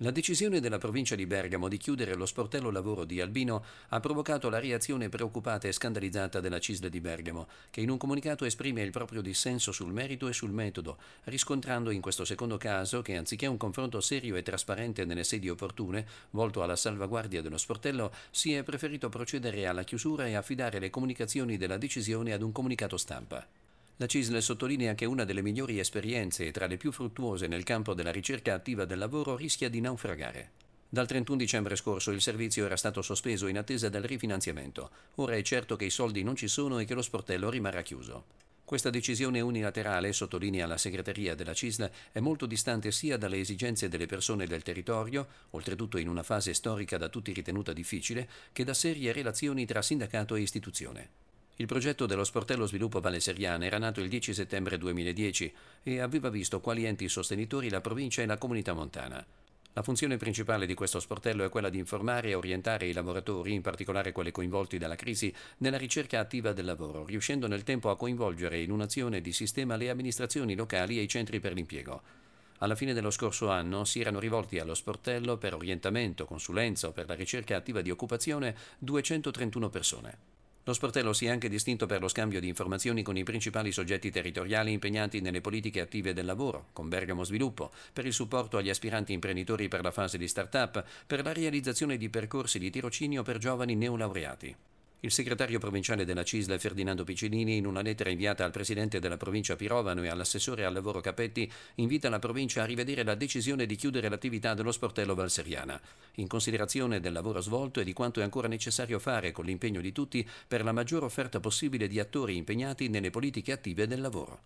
La decisione della provincia di Bergamo di chiudere lo sportello lavoro di Albino ha provocato la reazione preoccupata e scandalizzata della CISL di Bergamo, che in un comunicato esprime il proprio dissenso sul merito e sul metodo, riscontrando in questo secondo caso che anziché un confronto serio e trasparente nelle sedi opportune, volto alla salvaguardia dello sportello, si è preferito procedere alla chiusura e affidare le comunicazioni della decisione ad un comunicato stampa. La CISL sottolinea che una delle migliori esperienze e tra le più fruttuose nel campo della ricerca attiva del lavoro rischia di naufragare. Dal 31 dicembre scorso il servizio era stato sospeso in attesa del rifinanziamento. Ora è certo che i soldi non ci sono e che lo sportello rimarrà chiuso. Questa decisione unilaterale, sottolinea la segreteria della CISL, è molto distante sia dalle esigenze delle persone del territorio, oltretutto in una fase storica da tutti ritenuta difficile, che da serie relazioni tra sindacato e istituzione. Il progetto dello sportello sviluppo valeseriano era nato il 10 settembre 2010 e aveva visto quali enti sostenitori la provincia e la comunità montana. La funzione principale di questo sportello è quella di informare e orientare i lavoratori, in particolare quelli coinvolti dalla crisi, nella ricerca attiva del lavoro, riuscendo nel tempo a coinvolgere in un'azione di sistema le amministrazioni locali e i centri per l'impiego. Alla fine dello scorso anno si erano rivolti allo sportello per orientamento, consulenza o per la ricerca attiva di occupazione 231 persone. Lo sportello si è anche distinto per lo scambio di informazioni con i principali soggetti territoriali impegnati nelle politiche attive del lavoro, con Bergamo Sviluppo, per il supporto agli aspiranti imprenditori per la fase di start-up, per la realizzazione di percorsi di tirocinio per giovani neolaureati. Il segretario provinciale della CISL Ferdinando Piccinini, in una lettera inviata al presidente della provincia Pirovano e all'assessore al lavoro Capetti, invita la provincia a rivedere la decisione di chiudere l'attività dello sportello valseriana, in considerazione del lavoro svolto e di quanto è ancora necessario fare con l'impegno di tutti per la maggior offerta possibile di attori impegnati nelle politiche attive del lavoro.